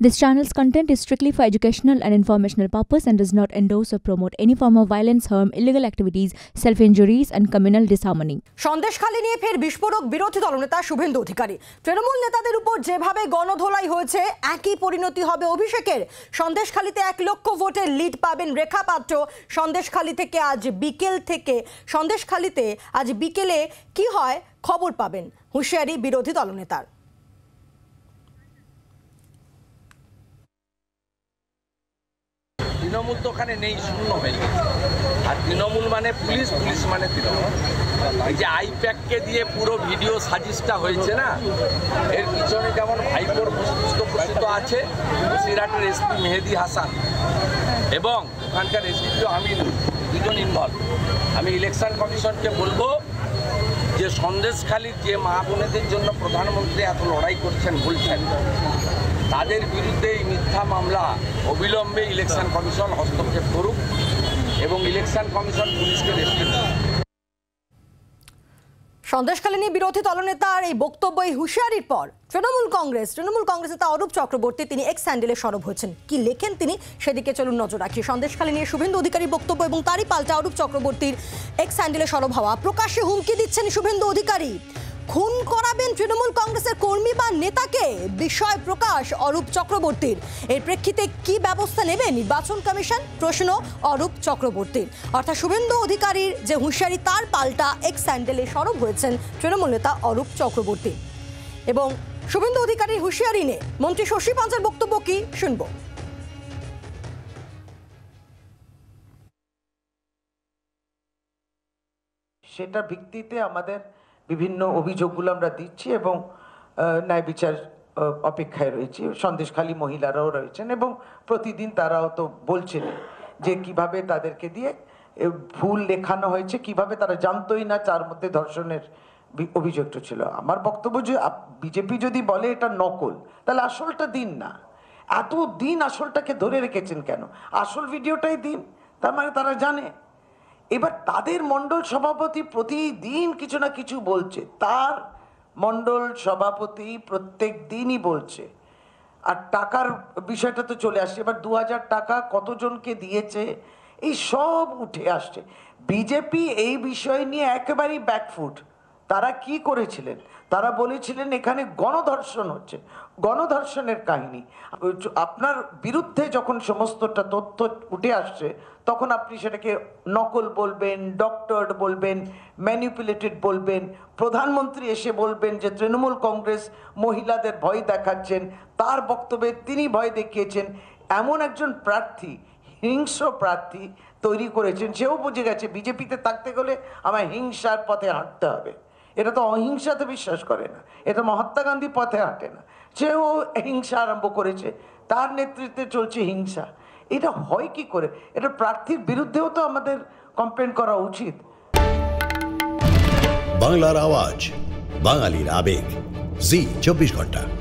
This channel's content is strictly for educational and informational purpose and does not endorse or promote any form of violence, harm, illegal activities, self-injuries and communal disharmony. Sandeshkhali নিয়ে ফের বিস্ফোরক বিরোধী দলনেতা শুভেন্দু অধিকারী তৃণমূল নেতাদের উপর যেভাবে গণধোলাই হয়েছে একই পরিণতি হবে অভিষেকের সন্দেশখালীতে এক লক্ষ ভোটের লিড পাবেন রেখা পাত্র সন্দেশখালী থেকে আজ বিকেল থেকে সন্দেশখালীতে আজ বিকেলে কি হয় খবর পাবেন হুঁশিয়ারি বিরোধী দলনেতার তৃণমূল তো ওখানে নেই শূন্য হয়ে গেছে আর তৃণমূল মানে পুলিশ পুলিশ মানে তৃণমূল এই যে আইপ্যাককে দিয়ে পুরো ভিডিও সাজিশটা হয়েছে না এর পিছনে যেমন ভাইপোর মস্তিষ্ক আছে সিরাটের এসপি মেহেদি হাসান এবং ওখানকার এসপিও আমি দুজন ইনভলভ আমি ইলেকশন কমিশনকে বলবো যে সন্দেশখালির যে মা বোনেদের জন্য প্রধানমন্ত্রী এত লড়াই করছেন বলছেন তাদের বিরুদ্ধে এই মিথ্যা মামলা অবিলম্বে ইলেকশন কমিশন হস্তক্ষেপ করুক এবং ইলেকশন কমিশন পুলিশকে রেস্ট্রিক্ট সন্দেশকালীন বিরোধী দলনেতার এই বক্তব্য এই হুঁশিয়ারির পর তৃণমূল কংগ্রেস তৃণমূল কংগ্রেস নেতা অরূপ চক্রবর্তী তিনি এক স্যান্ডেলে সরব হয়েছেন কি লেখেন তিনি সেদিকে চলুন নজর রাখি সন্দেশখালী নিয়ে শুভেন্দু অধিকারী বক্তব্য এবং তারই পাল্টা অরূপ চক্রবর্তীর এক স্যান্ডেলে সরব হওয়া প্রকাশ্যে হুমকি দিচ্ছেন শুভেন্দু অধিকারী খুন করা করলেন তৃণমূল কংগ্রেসের কর্মী বা নেতাকে বিষয় প্রকাশ অরূপ চক্রবর্তীর এর প্রেক্ষিতে কি ব্যবস্থা নেবে নির্বাচন কমিশন প্রশ্ন অরূপ চক্রবর্তীর অর্থাৎ শুভেন্দু অধিকারীর যে হুঁশিয়ারি তার পাল্টা এক স্যান্ডেলে সরব হয়েছেন তৃণমূল নেতা অরূপ চক্রবর্তী এবং শুভেন্দু অধিকারীর হুঁশিয়ারি নিয়ে মন্ত্রী শশী পাঞ্জার বক্তব্য কি শুনব সেটা ভিত্তিতে আমাদের বিভিন্ন অভিযোগগুলো আমরা দিচ্ছি এবং ন্যায় বিচার অপেক্ষায় রয়েছি সন্দেশখালী মহিলারাও রয়েছেন এবং প্রতিদিন তারাও তো বলছেন যে কিভাবে তাদেরকে দিয়ে ভুল লেখানো হয়েছে কিভাবে তারা জানতোই না তার মধ্যে ধর্ষণের অভিযোগটা ছিল আমার বক্তব্য যে বিজেপি যদি বলে এটা নকল তাহলে আসলটা দিন না এত দিন আসলটাকে ধরে রেখেছেন কেন আসল ভিডিওটাই দিন তার মানে তারা জানে এবার তাদের মণ্ডল সভাপতি প্রতিদিন কিছু না কিছু বলছে তার মণ্ডল সভাপতি প্রত্যেক দিনই বলছে আর টাকার বিষয়টা তো চলে আসছে এবার দু টাকা কতজনকে দিয়েছে এই সব উঠে আসছে বিজেপি এই বিষয় নিয়ে একেবারেই ব্যাকফুট তারা কি করেছিলেন তারা বলেছিলেন এখানে গণধর্ষণ হচ্ছে গণধর্ষণের কাহিনী আপনার বিরুদ্ধে যখন সমস্তটা তথ্য উঠে আসছে তখন আপনি সেটাকে নকল বলবেন ডক্টর্ড বলবেন ম্যানিপুলেটেড বলবেন প্রধানমন্ত্রী এসে বলবেন যে তৃণমূল কংগ্রেস মহিলাদের ভয় দেখাচ্ছেন তার বক্তব্যে তিনি ভয় দেখিয়েছেন এমন একজন প্রার্থী হিংস্র প্রার্থী তৈরি করেছেন সেও বুঝে গেছে বিজেপিতে থাকতে গেলে আমার হিংসার পথে হাঁটতে হবে এটা তো অহিংসাতে বিশ্বাস করে না এটা মহাত্মা গান্ধী পথে হাঁটে না সেও হিংসা আরম্ভ করেছে তার নেতৃত্বে চলছে হিংসা এটা হয় কি করে এটা প্রার্থীর বিরুদ্ধেও তো আমাদের কমপ্লেন করা উচিত বাংলার আওয়াজ বাঙালির আবেগ জি চব্বিশ ঘন্টা